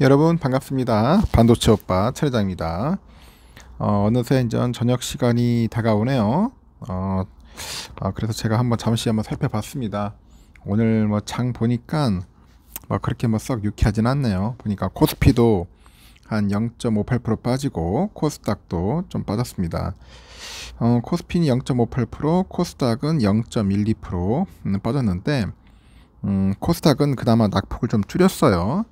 여러분 반갑습니다. 반도체 오빠 차례장입니다. 어, 느새 이제 저녁 시간이 다가오네요. 어, 아, 그래서 제가 한번 잠시 한번 살펴봤습니다. 오늘 뭐장 보니까 막 뭐 그렇게 뭐 썩 유쾌하진 않네요. 보니까 코스피도 한 0.58% 빠지고 코스닥도 좀 빠졌습니다. 어, 코스피는 0.58%, 코스닥은 0.12% 음, 빠졌는데 음, 코스닥은 그나마 낙폭을 좀 줄였어요.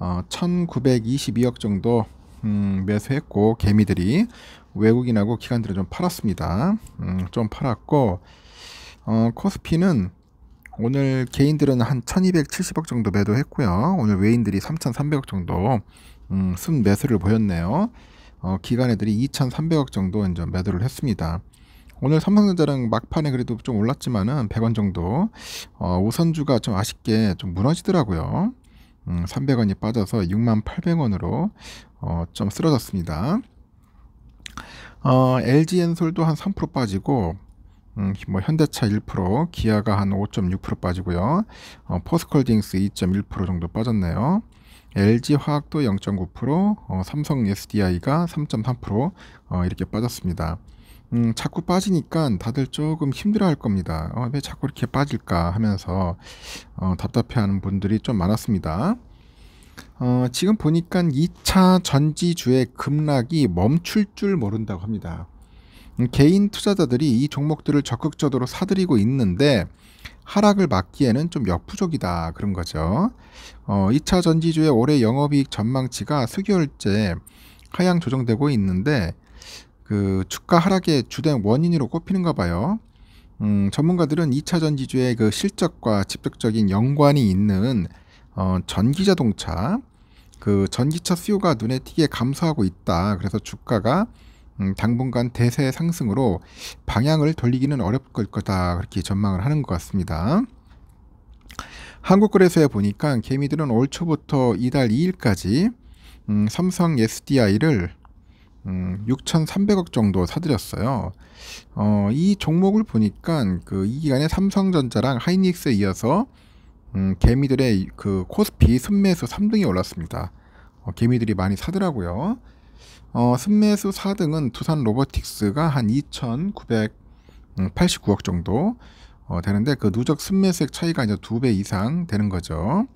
어, 1922억 정도 음, 매수했고 개미들이 외국인하고 기관들을좀 팔았습니다. 음, 좀 팔았고 어, 코스피는 오늘 개인들은 한 1270억 정도 매도했고요. 오늘 외인들이 3300억 정도 음, 순 매수를 보였네요. 어, 기관애들이 2300억 정도 이제 매도를 했습니다. 오늘 삼성전자랑 막판에 그래도 좀 올랐지만은 100원 정도 어, 우선주가 좀 아쉽게 좀 무너지더라고요. 음, 300원이 빠져서 6만 800원으로 어, 좀 쓰러졌습니다. 어, LG 엔솔도 한 3% 빠지고 음, 뭐 현대차 1%, 기아가 한 5.6% 빠지고요. 어, 포스콜딩스 2.1% 정도 빠졌네요. LG 화학도 0.9%, 어, 삼성 SDI가 3.3% 어, 이렇게 빠졌습니다. 음, 자꾸 빠지니까 다들 조금 힘들어 할 겁니다. 어, 왜 자꾸 이렇게 빠질까 하면서 어, 답답해 하는 분들이 좀 많았습니다. 어, 지금 보니까 2차 전지주의 급락이 멈출 줄 모른다고 합니다. 음, 개인 투자자들이 이 종목들을 적극적으로 사들이고 있는데 하락을 막기에는 좀 역부족이다 그런 거죠. 어, 2차 전지주의 올해 영업이익 전망치가 수개월째 하향 조정되고 있는데 그 주가 하락의 주된 원인으로 꼽히는가 봐요. 음, 전문가들은 2차 전지주의 그 실적과 직접적인 연관이 있는 어, 전기 자동차, 그 전기차 수요가 눈에 띄게 감소하고 있다. 그래서 주가가 음, 당분간 대세 상승으로 방향을 돌리기는 어렵을 거다. 그렇게 전망을 하는 것 같습니다. 한국거래소에 보니까 개미들은 올 초부터 이달 2일까지 음, 삼성 SDI를 음, 6,300억 정도 사들였어요. 어, 이 종목을 보니까 그이 기간에 삼성전자랑 하이닉스에 이어서 음, 개미들의 그 코스피 순매수 3등이 올랐습니다. 어, 개미들이 많이 사더라고요. 어, 순매수 4등은 두산 로보틱스가 한 2,989억 정도 어, 되는데 그 누적 순매수액 차이가 이제 두 배 이상 되는 거죠.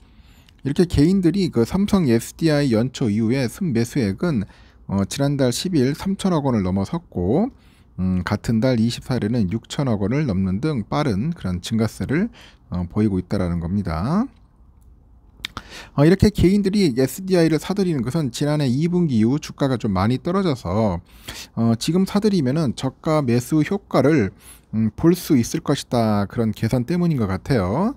이렇게 개인들이 그 삼성 SDI 연초 이후에 순매수액은 어, 지난달 10일 3천억 원을 넘어섰고 음, 같은 달 24일에는 6천억 원을 넘는 등 빠른 그런 증가세를 어, 보이고 있다라는 겁니다. 어, 이렇게 개인들이 SDI를 사들이는 것은 지난해 2분기 이후 주가가 좀 많이 떨어져서 어, 지금 사들이면은 저가 매수 효과를 음, 볼수 있을 것이다 그런 계산 때문인 것 같아요.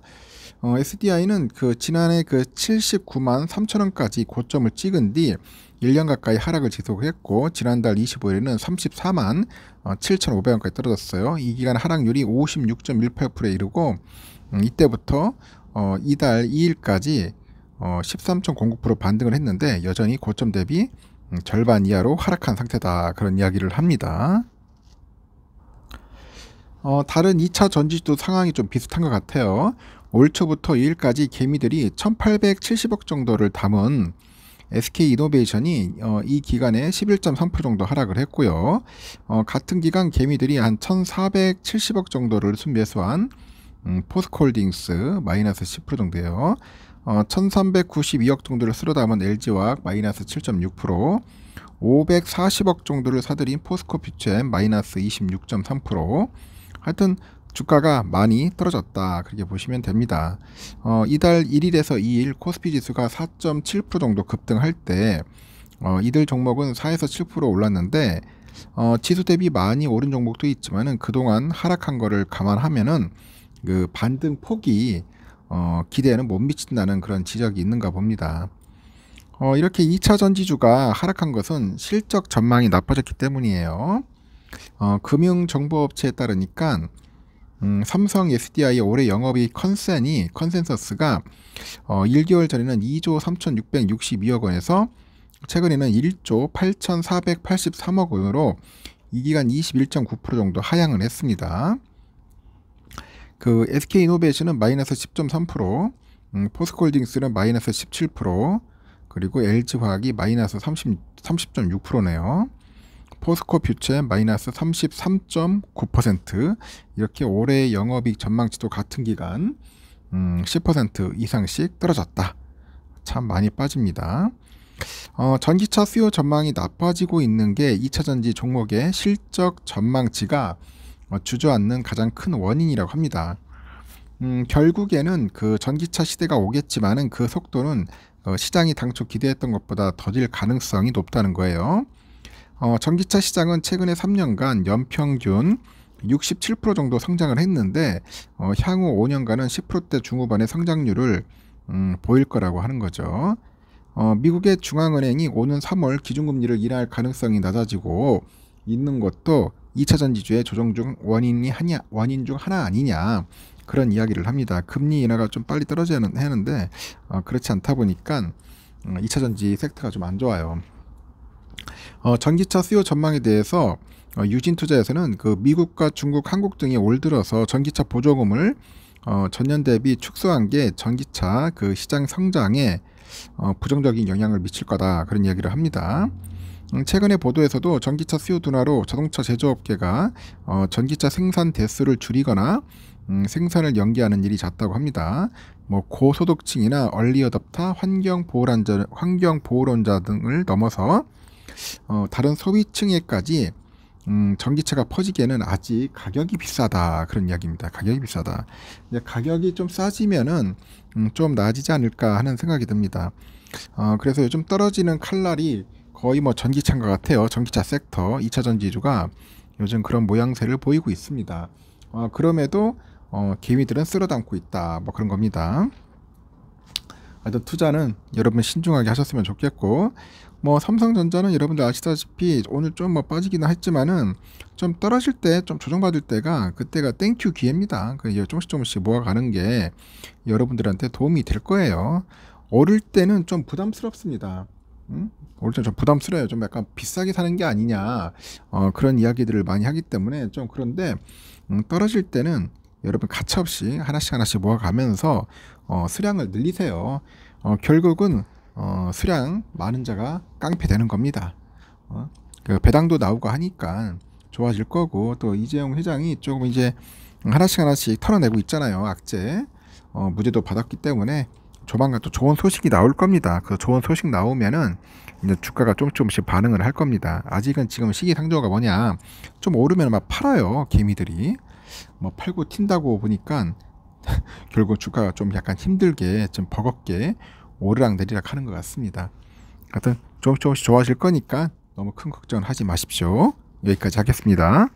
어, SDI는 그 지난해 그 79만 3천 원까지 고점을 찍은 뒤 1년 가까이 하락을 지속했고 지난달 25일에는 34만 7,500원까지 떨어졌어요. 이 기간 하락률이 56.18%에 이르고 음, 이때부터 어, 이달 2일까지 어, 13.09% 반등을 했는데 여전히 고점 대비 음, 절반 이하로 하락한 상태다 그런 이야기를 합니다. 어, 다른 2차 전지도 상황이 좀 비슷한 것 같아요. 올 초부터 2일까지 개미들이 1870억 정도를 담은 SK 이노베이션이 어, 이 기간에 11.3% 정도 하락을 했고요. 어, 같은 기간 개미들이 한 1,470억 정도를 순매수 한 음, 포스콜딩스 마이너스 10% 정도예요. 어, 1,392억 정도를 쓸어 담은 LG화학 마이너스 7.6%, 540억 정도를 사들인 포스코 퓨처엠 마이너스 26.3%, 하여튼 주가가 많이 떨어졌다 그렇게 보시면 됩니다. 어, 이달 1일에서 2일 코스피 지수가 4.7% 정도 급등할 때 어, 이들 종목은 4에서 7% 올랐는데 어, 지수 대비 많이 오른 종목도 있지만 그동안 하락한 거를 감안하면그 반등 폭이 어, 기대에는 못 미친다는 그런 지적이 있는가 봅니다. 어, 이렇게 2차 전지주가 하락한 것은 실적 전망이 나빠졌기 때문이에요. 어, 금융정보업체에 따르니까 음, 삼성 SDI의 올해 영업이익 컨센이 컨센서스가 어, 1개월 전에는 2조 3,662억 원에서 최근에는 1조 8,483억 원으로 이 기간 21.9% 정도 하향을 했습니다. 그 SK 이노베이션은 마이너스 10.3%, 음, 포스코홀딩스는 마이너스 17%, 그리고 LG화학이 마이너스 30, 30.6%네요. 포스코 퓨처 마이너스 33.9% 이렇게 올해 영업이익 전망치도 같은 기간 음, 10% 이상씩 떨어졌다. 참 많이 빠집니다. 어, 전기차 수요 전망이 나빠지고 있는 게 2차전지 종목의 실적 전망치가 어, 주저앉는 가장 큰 원인이라고 합니다. 음, 결국에는 그 전기차 시대가 오겠지만은 그 속도는 어, 시장이 당초 기대했던 것보다 더딜 가능성이 높다는 거예요. 어, 전기차 시장은 최근에 3년간 연평균 67% 정도 성장을 했는데 어, 향후 5년간은 10%대 중후반의 성장률을 음, 보일 거라고 하는 거죠. 어, 미국의 중앙은행이 오는 3월 기준금리를 인하할 가능성이 낮아지고 있는 것도 2차 전지주의 조정 중 원인이 하냐, 원인 중 하나 아니냐 그런 이야기를 합니다. 금리 인하가 좀 빨리 떨어져야 하는데 어, 그렇지 않다 보니까 음, 2차 전지 섹터가 좀 안 좋아요. 어, 전기차 수요 전망에 대해서 어, 유진투자에서는 그 미국과 중국, 한국 등이 올 들어서 전기차 보조금을 어, 전년 대비 축소한 게 전기차 그 시장 성장에 어, 부정적인 영향을 미칠 거다 그런 이야기를 합니다. 음, 최근의 보도에서도 전기차 수요 둔화로 자동차 제조업계가 어, 전기차 생산 대수를 줄이거나 음, 생산을 연기하는 일이 잦다고 합니다. 뭐 고소득층이나 얼리어답타, 환경 보호론자, 환경 보호론자 등을 넘어서 어, 다른 소비층에까지 음, 전기차가 퍼지기에는 아직 가격이 비싸다 그런 이야기입니다. 가격이 비싸다. 이제 가격이 좀 싸지면은 음, 좀 나아지지 않을까 하는 생각이 듭니다. 어, 그래서 요즘 떨어지는 칼날이 거의 뭐 전기차인 것 같아요. 전기차 섹터 2차 전지주가 요즘 그런 모양새를 보이고 있습니다. 어, 그럼에도 어, 개미들은 쓸어담고 있다. 뭐 그런 겁니다. 하여 투자는 여러분 신중하게 하셨으면 좋겠고 뭐 삼성전자는 여러분들 아시다시피 오늘 좀뭐 빠지기는 했지만은 좀 떨어질 때 좀 조정받을 때가 그때가 땡큐 기회입니다. 그 조금씩 조금씩 모아가는 게 여러분들한테 도움이 될 거예요. 오를 때는 좀 부담스럽습니다. 음? 오를 때좀 부담스러워요. 좀 약간 비싸게 사는 게 아니냐 어, 그런 이야기들을 많이 하기 때문에 좀 그런데 음, 떨어질 때는 여러분 가차없이 하나씩 하나씩 모아가면서 어, 수량을 늘리세요. 어, 결국은 어, 수량 많은 자가 깡패되는 겁니다. 어? 그 배당도 나오고 하니까 좋아질 거고 또 이재용 회장이 조금 이제 하나씩 하나씩 털어내고 있잖아요. 악재 어, 무죄도 받았기 때문에 조만간 또 좋은 소식이 나올 겁니다. 그 좋은 소식 나오면은 이제 주가가 좀 조금씩 반응을 할 겁니다. 아직은 지금 시기상조가 뭐냐 좀 오르면 막 팔아요 개미들이 뭐 팔고 튄다고 보니까 결국 주가가 좀 약간 힘들게 좀 버겁게 오르락 내리락 하는 것 같습니다. 하여튼 조금씩 조금씩 좋아질 거니까 너무 큰걱정 하지 마십시오. 여기까지 하겠습니다.